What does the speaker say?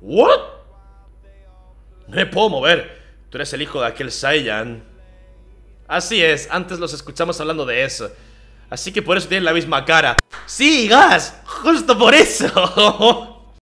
¿What? No me puedo mover. Tú eres el hijo de aquel Saiyan. Así es, antes los escuchamos hablando de eso. Así que por eso tienen la misma cara. ¡Sí, Gas! ¡Justo por eso!